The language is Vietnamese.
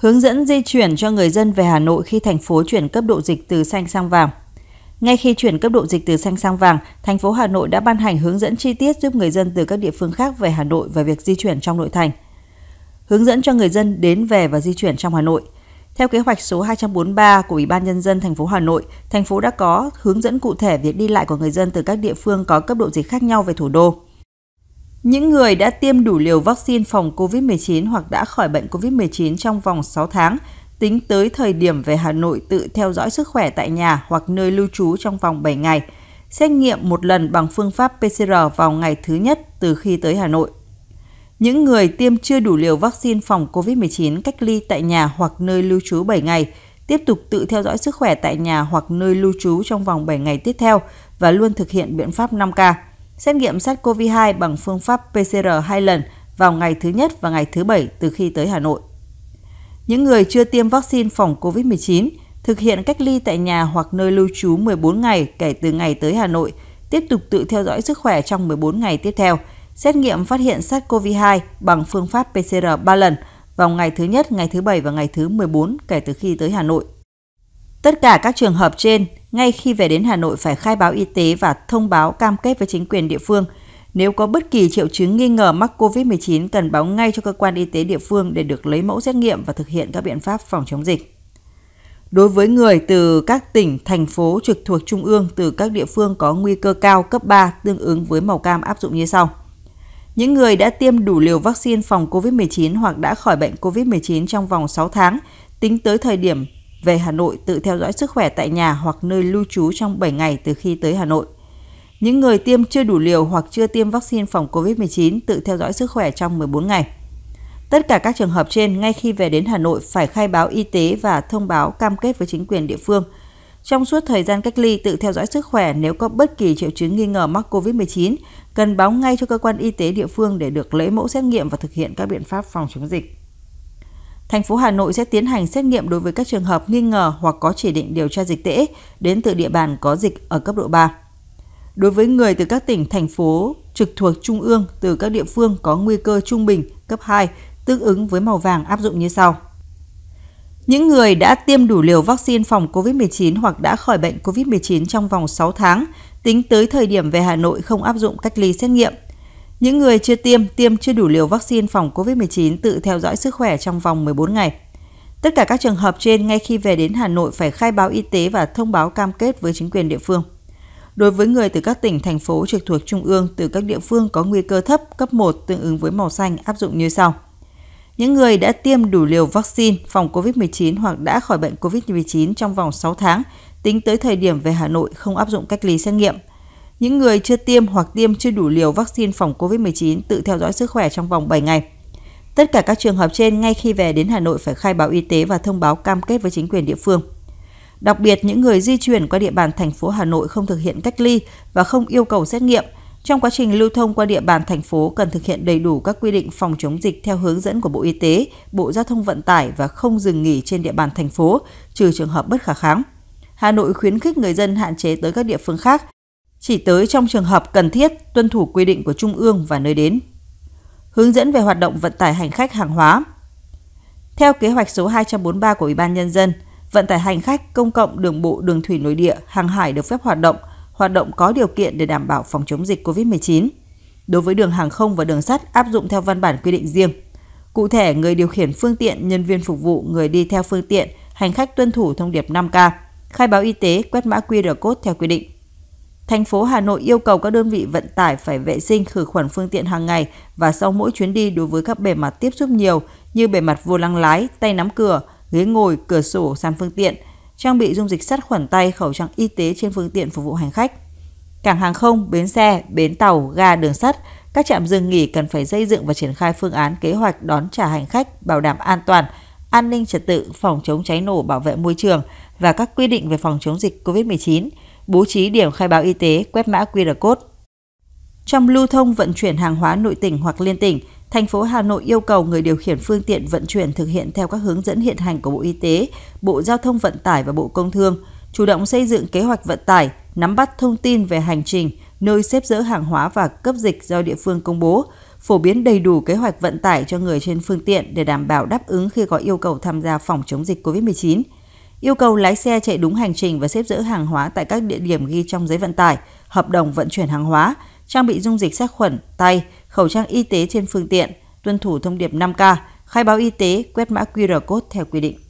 hướng dẫn di chuyển cho người dân về Hà Nội khi thành phố chuyển cấp độ dịch từ xanh sang vàng. Ngay khi chuyển cấp độ dịch từ xanh sang vàng, thành phố Hà Nội đã ban hành hướng dẫn chi tiết giúp người dân từ các địa phương khác về Hà Nội và việc di chuyển trong nội thành. Hướng dẫn cho người dân đến về và di chuyển trong Hà Nội. Theo kế hoạch số 243 của Ủy ban nhân dân thành phố Hà Nội, thành phố đã có hướng dẫn cụ thể việc đi lại của người dân từ các địa phương có cấp độ dịch khác nhau về thủ đô. Những người đã tiêm đủ liều vaccine phòng COVID-19 hoặc đã khỏi bệnh COVID-19 trong vòng 6 tháng, tính tới thời điểm về Hà Nội tự theo dõi sức khỏe tại nhà hoặc nơi lưu trú trong vòng 7 ngày, xét nghiệm một lần bằng phương pháp PCR vào ngày thứ nhất từ khi tới Hà Nội. Những người tiêm chưa đủ liều vaccine phòng COVID-19 cách ly tại nhà hoặc nơi lưu trú 7 ngày, tiếp tục tự theo dõi sức khỏe tại nhà hoặc nơi lưu trú trong vòng 7 ngày tiếp theo và luôn thực hiện biện pháp 5K xét nghiệm SARS-CoV-2 bằng phương pháp PCR hai lần vào ngày thứ nhất và ngày thứ bảy từ khi tới Hà Nội. Những người chưa tiêm vaccine phòng COVID-19 thực hiện cách ly tại nhà hoặc nơi lưu trú 14 ngày kể từ ngày tới Hà Nội, tiếp tục tự theo dõi sức khỏe trong 14 ngày tiếp theo, xét nghiệm phát hiện SARS-CoV-2 bằng phương pháp PCR 3 lần vào ngày thứ nhất, ngày thứ bảy và ngày thứ 14 kể từ khi tới Hà Nội. Tất cả các trường hợp trên, ngay khi về đến Hà Nội phải khai báo y tế và thông báo cam kết với chính quyền địa phương. Nếu có bất kỳ triệu chứng nghi ngờ mắc COVID-19 cần báo ngay cho cơ quan y tế địa phương để được lấy mẫu xét nghiệm và thực hiện các biện pháp phòng chống dịch. Đối với người từ các tỉnh, thành phố trực thuộc trung ương từ các địa phương có nguy cơ cao cấp 3 tương ứng với màu cam áp dụng như sau. Những người đã tiêm đủ liều vaccine phòng COVID-19 hoặc đã khỏi bệnh COVID-19 trong vòng 6 tháng, tính tới thời điểm về Hà Nội tự theo dõi sức khỏe tại nhà hoặc nơi lưu trú trong 7 ngày từ khi tới Hà Nội. Những người tiêm chưa đủ liều hoặc chưa tiêm vaccine phòng COVID-19 tự theo dõi sức khỏe trong 14 ngày. Tất cả các trường hợp trên ngay khi về đến Hà Nội phải khai báo y tế và thông báo cam kết với chính quyền địa phương. Trong suốt thời gian cách ly tự theo dõi sức khỏe nếu có bất kỳ triệu chứng nghi ngờ mắc COVID-19, cần báo ngay cho cơ quan y tế địa phương để được lấy mẫu xét nghiệm và thực hiện các biện pháp phòng chống dịch thành phố Hà Nội sẽ tiến hành xét nghiệm đối với các trường hợp nghi ngờ hoặc có chỉ định điều tra dịch tễ đến từ địa bàn có dịch ở cấp độ 3. Đối với người từ các tỉnh, thành phố trực thuộc trung ương từ các địa phương có nguy cơ trung bình cấp 2 tương ứng với màu vàng áp dụng như sau. Những người đã tiêm đủ liều vaccine phòng COVID-19 hoặc đã khỏi bệnh COVID-19 trong vòng 6 tháng, tính tới thời điểm về Hà Nội không áp dụng cách ly xét nghiệm – những người chưa tiêm, tiêm chưa đủ liều vaccine phòng COVID-19 tự theo dõi sức khỏe trong vòng 14 ngày. Tất cả các trường hợp trên ngay khi về đến Hà Nội phải khai báo y tế và thông báo cam kết với chính quyền địa phương. Đối với người từ các tỉnh, thành phố trực thuộc Trung ương, từ các địa phương có nguy cơ thấp, cấp 1 tương ứng với màu xanh áp dụng như sau. Những người đã tiêm đủ liều vaccine phòng COVID-19 hoặc đã khỏi bệnh COVID-19 trong vòng 6 tháng, tính tới thời điểm về Hà Nội không áp dụng cách ly xét nghiệm – những người chưa tiêm hoặc tiêm chưa đủ liều vaccine phòng COVID-19 tự theo dõi sức khỏe trong vòng 7 ngày. Tất cả các trường hợp trên ngay khi về đến Hà Nội phải khai báo y tế và thông báo cam kết với chính quyền địa phương. Đặc biệt, những người di chuyển qua địa bàn thành phố Hà Nội không thực hiện cách ly và không yêu cầu xét nghiệm. Trong quá trình lưu thông qua địa bàn thành phố cần thực hiện đầy đủ các quy định phòng chống dịch theo hướng dẫn của Bộ Y tế, Bộ Giao thông Vận tải và không dừng nghỉ trên địa bàn thành phố, trừ trường hợp bất khả kháng. Hà Nội khuyến khích người dân hạn chế tới các địa phương khác chỉ tới trong trường hợp cần thiết tuân thủ quy định của Trung ương và nơi đến. Hướng dẫn về hoạt động vận tải hành khách hàng hóa. Theo kế hoạch số 243 của Ủy ban Nhân dân, vận tải hành khách công cộng đường bộ, đường thủy nội địa, hàng hải được phép hoạt động, hoạt động có điều kiện để đảm bảo phòng chống dịch COVID-19. Đối với đường hàng không và đường sắt áp dụng theo văn bản quy định riêng. Cụ thể, người điều khiển phương tiện, nhân viên phục vụ, người đi theo phương tiện, hành khách tuân thủ thông điệp 5K, khai báo y tế, quét mã QR code theo quy định thành phố Hà Nội yêu cầu các đơn vị vận tải phải vệ sinh khử khuẩn phương tiện hàng ngày và sau mỗi chuyến đi đối với các bề mặt tiếp xúc nhiều như bề mặt vô lăng lái, tay nắm cửa, ghế ngồi, cửa sổ, sàn phương tiện, trang bị dung dịch sát khuẩn tay, khẩu trang y tế trên phương tiện phục vụ hành khách. Cảng hàng không, bến xe, bến tàu, ga đường sắt, các trạm dừng nghỉ cần phải xây dựng và triển khai phương án kế hoạch đón trả hành khách bảo đảm an toàn, an ninh trật tự, phòng chống cháy nổ, bảo vệ môi trường và các quy định về phòng chống dịch COVID-19 bố trí điểm khai báo y tế, quét mã QR code. Trong lưu thông vận chuyển hàng hóa nội tỉnh hoặc liên tỉnh, thành phố Hà Nội yêu cầu người điều khiển phương tiện vận chuyển thực hiện theo các hướng dẫn hiện hành của Bộ Y tế, Bộ Giao thông Vận tải và Bộ Công Thương, chủ động xây dựng kế hoạch vận tải, nắm bắt thông tin về hành trình, nơi xếp dỡ hàng hóa và cấp dịch do địa phương công bố, phổ biến đầy đủ kế hoạch vận tải cho người trên phương tiện để đảm bảo đáp ứng khi có yêu cầu tham gia phòng chống dịch COVID-19 yêu cầu lái xe chạy đúng hành trình và xếp dỡ hàng hóa tại các địa điểm ghi trong giấy vận tải, hợp đồng vận chuyển hàng hóa, trang bị dung dịch sát khuẩn, tay, khẩu trang y tế trên phương tiện, tuân thủ thông điệp 5K, khai báo y tế, quét mã QR code theo quy định.